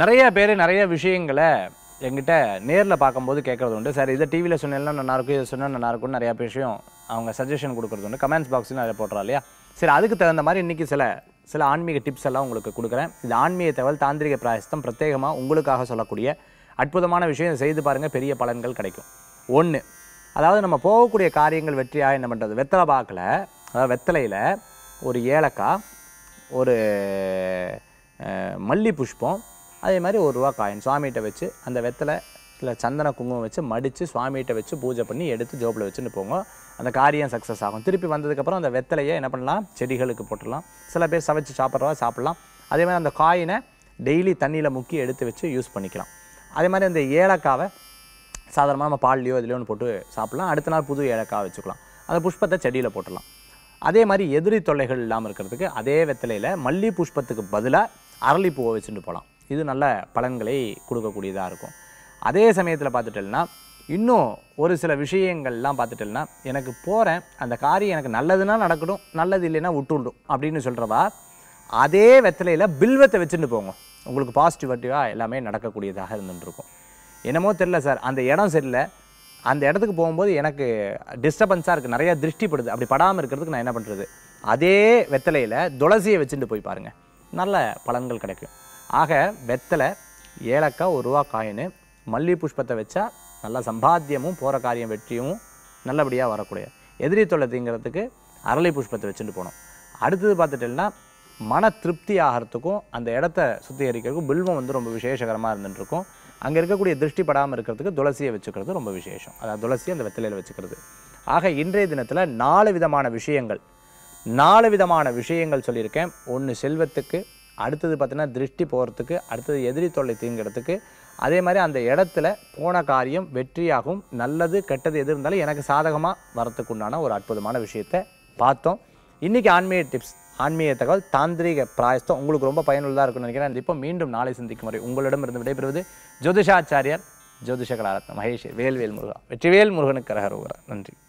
நிறைய பேர் நிறைய விஷயங்களை எங்கிட்ட நேரில் பார்க்கும்போது கேட்குறது உண்டு சார் இதை டிவியில் சொன்னேன்னா நல்லாயிருக்கும் இதை சொன்னால் நல்லாயிருக்கும்னு நிறையா விஷயம் அவங்க சஜஷன் கொடுக்குறது உண்டு கமெண்ட்ஸ் பாக்ஸ்லாம் நிறைய போடுறா இல்லையா சரி அதுக்கு தகுந்த மாதிரி இன்றைக்கி சில சில ஆன்மீக டிப்ஸ் எல்லாம் உங்களுக்கு கொடுக்குறேன் இது ஆன்மீக தகவல் தாந்திரிக பிராயசத்தம் பிரத்யேகமாக உங்களுக்காக சொல்லக்கூடிய அற்புதமான விஷயம் செய்து பாருங்கள் பெரிய பலன்கள் கிடைக்கும் ஒன்று அதாவது நம்ம போகக்கூடிய காரியங்கள் வெற்றியாக என்ன பண்ணுறது வெத்தலை பாக்கில் அதாவது வெத்தலையில் ஒரு ஏலக்காய் ஒரு மல்லி புஷ்பம் அதே மாதிரி ஒரு ரூபா காயின் சுவாமிகிட்ட வச்சு அந்த வெத்தலை இல்லை சந்தன குங்குமம் வச்சு மடித்து சுவாமிகிட்ட வச்சு பூஜை பண்ணி எடுத்து ஜோப்பில் வச்சுட்டு போங்க அந்த காரியம் சக்ஸஸ் ஆகும் திருப்பி வந்ததுக்கப்புறம் அந்த வெத்தலையை என்ன பண்ணலாம் செடிகளுக்கு போட்டுடலாம் சில பேர் சமைச்சு சாப்பிட்றவா சாப்பிட்லாம் அதே மாதிரி அந்த காயினை டெய்லி தண்ணியில் முக்கி எடுத்து வச்சு யூஸ் பண்ணிக்கலாம் அதே மாதிரி அந்த ஏலக்காவை சாதாரணமாக நம்ம பால்லையோ இதுலையோ ஒன்று போட்டு சாப்பிட்லாம் அடுத்த நாள் புது ஏலக்காய் வச்சுக்கலாம் அந்த புஷ்பத்தை செடியில் போட்டுடலாம் அதே மாதிரி எதிரி தொல்லைகள் இல்லாமல் இருக்கிறதுக்கு அதே வெத்தலையில் மல்லி புஷ்பத்துக்கு பதிலாக அரளிப்பூவை வச்சுட்டு போகலாம் இது நல்ல பலன்களை கொடுக்கக்கூடியதாக இருக்கும் அதே சமயத்தில் பார்த்துட்டோம்னா இன்னும் ஒரு சில விஷயங்கள்லாம் பார்த்துட்டோம்னா எனக்கு போகிறேன் அந்த காரியம் எனக்கு நல்லதுன்னா நடக்கணும் நல்லது இல்லைன்னா விட்டுடும் அப்படின்னு சொல்கிறவா அதே வெத்தலையில் பில்வத்தை வச்சுட்டு போங்க உங்களுக்கு பாசிட்டிவிட்டிவாக எல்லாமே நடக்கக்கூடியதாக இருந்துட்டுருக்கும் என்னமோ தெரில சார் அந்த இடம் சரியில்லை அந்த இடத்துக்கு போகும்போது எனக்கு டிஸ்டர்பன்ஸாக இருக்குது நிறையா திருஷ்டிப்படுது அப்படி படாமல் இருக்கிறதுக்கு நான் என்ன பண்ணுறது அதே வெத்தலையில் துளசியை வச்சுட்டு போய் பாருங்கள் நல்ல பலன்கள் கிடைக்கும் ஆக வெத்தலை ஏலக்காய் ஒரு ரூபா காயின் மல்லி புஷ்பத்தை வச்சா நல்லா சம்பாத்தியமும் போகிற காரியம் வெற்றியும் நல்லபடியாக வரக்கூடிய எதிரி தொல்லை தீங்கிறதுக்கு அரளி புஷ்பத்தை வச்சுட்டு போனோம் அடுத்தது பார்த்துட்டேன்னா மன திருப்தி ஆகிறதுக்கும் அந்த இடத்த சுத்திகரிக்கிறதுக்கும் பில்வம் வந்து ரொம்ப விசேஷகரமாக இருந்துட்டுருக்கும் அங்கே இருக்கக்கூடிய திருஷ்டி படாமல் இருக்கிறதுக்கு துளசியை வச்சுக்கிறது ரொம்ப விசேஷம் அதாவது துளசி அந்த வெத்தலையில் வச்சுக்கிறது ஆக இன்றைய தினத்தில் நாலு விதமான விஷயங்கள் நாலு விதமான விஷயங்கள் சொல்லியிருக்கேன் ஒன்று செல்வத்துக்கு அடுத்தது பார்த்திங்கன்னா திருஷ்டி போகிறதுக்கு அடுத்தது எதிரி தொல்லை தீங்கிறதுக்கு அதே மாதிரி அந்த இடத்துல போன காரியம் வெற்றியாகும் நல்லது கெட்டது எது இருந்தாலும் எனக்கு சாதகமாக வரத்துக்கு உண்டான ஒரு அற்புதமான விஷயத்தை பார்த்தோம் இன்றைக்கி ஆன்மீக டிப்ஸ் ஆன்மீக தகவல் தாந்திரிக பிராயஸ்தம் உங்களுக்கு ரொம்ப பயனுள்ளதாக இருக்கும்னு நினைக்கிறேன் இப்போ மீண்டும் நாளை சந்திக்கும் வரை உங்களிடமிருந்து விடைபெறுவது ஜோதிஷாச்சாரியார் ஜோதிஷ கலாரத்ன மகேஷ் வேல்வேல் முருகா வெற்றிவேல் முருகனுக்கு கரகர் நன்றி